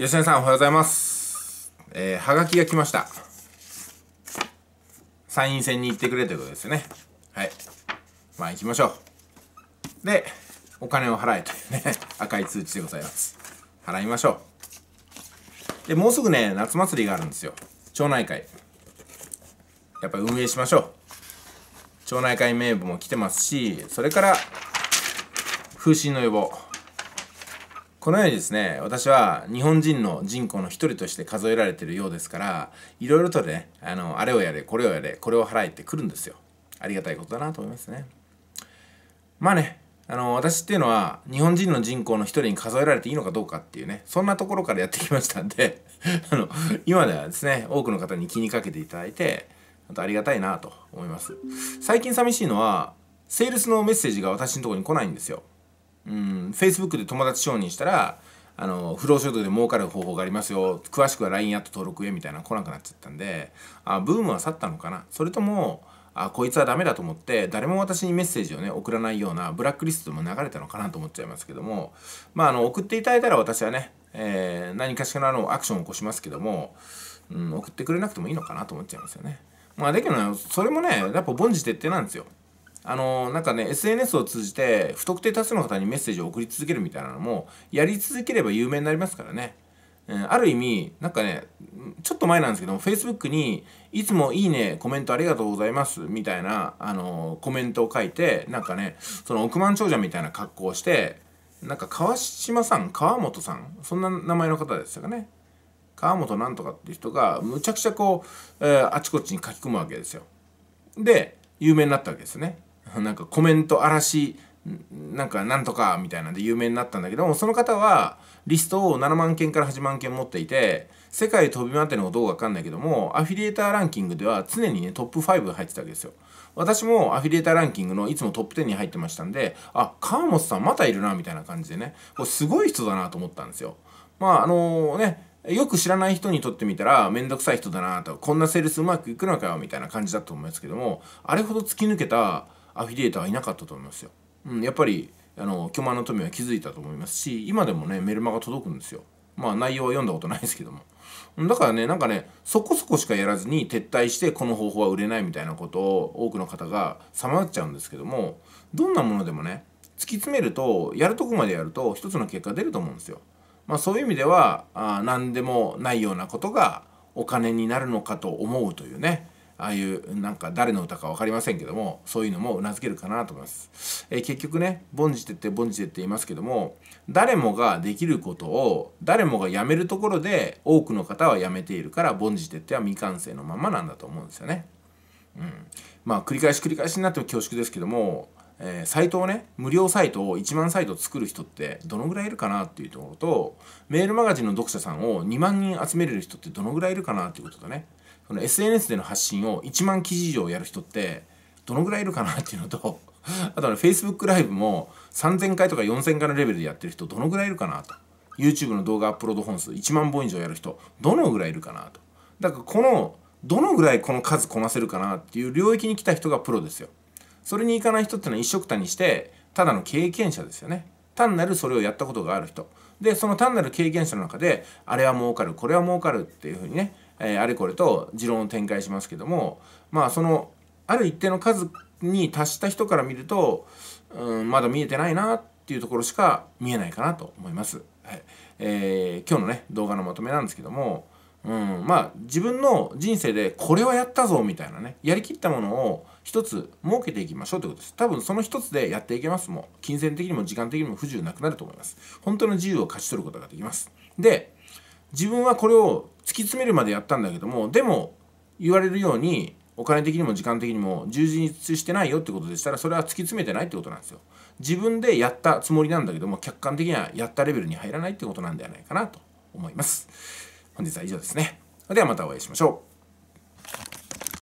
吉田さんおはようございます。えー、はがきが来ました。参院選に行ってくれということですね。はい。まあ行きましょう。で、お金を払えというね、赤い通知でございます。払いましょう。で、もうすぐね、夏祭りがあるんですよ。町内会。やっぱ運営しましょう。町内会名簿も来てますし、それから、風疹の予防。このようにですね、私は日本人の人口の一人として数えられているようですから、いろいろとね、あの、あれをやれ、これをやれ、これを払えってくるんですよ。ありがたいことだなと思いますね。まあね、あの、私っていうのは日本人の人口の一人に数えられていいのかどうかっていうね、そんなところからやってきましたんで あの、今ではですね、多くの方に気にかけていただいて、本当ありがたいなと思います。最近寂しいのは、セールスのメッセージが私のとこに来ないんですよ。うん、Facebook で友達承認したら、あの、不労所得で儲かる方法がありますよ。詳しくは LINE アット登録へみたいなの来なくなっちゃったんで、あ、ブームは去ったのかなそれとも、あ、こいつはダメだと思って、誰も私にメッセージをね、送らないようなブラックリストも流れたのかなと思っちゃいますけども、まあ、あの、送っていただいたら私はね、えー、何かしらのアクションを起こしますけども、うん、送ってくれなくてもいいのかなと思っちゃいますよね。まあ、だけど、それもね、やっぱ凡事徹底なんですよ。あのなんかね SNS を通じて不特定多数の方にメッセージを送り続けるみたいなのもやり続ければ有名になりますからね、うん、ある意味なんかねちょっと前なんですけど Facebook に「いつもいいねコメントありがとうございます」みたいなあのコメントを書いてなんかねその億万長者みたいな格好をしてなんか川島さん川本さんそんな名前の方でしたかね川本なんとかっていう人がむちゃくちゃこう、えー、あちこちに書き込むわけですよで有名になったわけですね なんかコメント嵐なんかなんとかみたいなんで有名になったんだけどもその方はリストを7万件から8万件持っていて世界飛び回ってるのどうかわかんないけどもアフィリエーターランキングでは常にねトップ5入ってたわけですよ私もアフィリエーターランキングのいつもトップ10に入ってましたんであ川本さんまたいるなみたいな感じでねこれすごい人だなと思ったんですよまああのねよく知らない人にとってみたらめんどくさい人だなとこんなセールスうまくいくのかよみたいな感じだと思いますけどもあれほど突き抜けたアフィリエイターはいなかったと思いますよ。うん、やっぱりあの巨万の富は気づいたと思いますし今でもねメルマが届くんですよ。まあ内容は読んだことないですけども。だからねなんかねそこそこしかやらずに撤退してこの方法は売れないみたいなことを多くの方がさまよっちゃうんですけどもどんなものでもね突き詰めるとやるとこまでやると一つの結果出ると思うんですよ。まあ、そういう意味ではあ何でもないようなことがお金になるのかと思うというねああいうなんか誰の歌か分かりませんけどもそういうのもうなずけるかなと思います、えー、結局ね凡事徹底凡事徹底言いますけども誰もができることを誰もがやめるところで多くの方はやめているから凡事徹底は未完成のままなんだと思うんですよねうんまあ繰り返し繰り返しになっても恐縮ですけどもえー、サイトをね無料サイトを1万サイト作る人ってどのぐらいいるかなっていうところとメールマガジンの読者さんを2万人集めれる人ってどのぐらいいるかなっていうこととねその SNS での発信を1万記事以上やる人ってどのぐらいいるかなっていうのと あとね Facebook ライブも3000回とか4000回のレベルでやってる人どのぐらいいるかなと YouTube の動画アップロード本数1万本以上やる人どのぐらいいるかなとだからこのどのぐらいこの数こなせるかなっていう領域に来た人がプロですよそれに行かない人っていうのは一緒くたにしてただの経験者ですよね単なるそれをやったことがある人でその単なる経験者の中であれは儲かるこれは儲かるっていうふうにね、えー、あれこれと持論を展開しますけどもまあそのある一定の数に達した人から見ると、うん、まだ見えてないなっていうところしか見えないかなと思います。はいえー、今日のね動画のまとめなんですけどもうん、まあ自分の人生でこれはやったぞみたいなねやりきったものを一つ設けていきましょうということです多分その一つでやっていけますもう金銭的にも時間的にも不自由なくなると思います本当の自由を勝ち取ることができますで自分はこれを突き詰めるまでやったんだけどもでも言われるようにお金的にも時間的にも充実してないよってことでしたらそれは突き詰めてないってことなんですよ自分でやったつもりなんだけども客観的にはやったレベルに入らないってことなんではないかなと思います本日は以上ですね。ではまたお会いしましょう。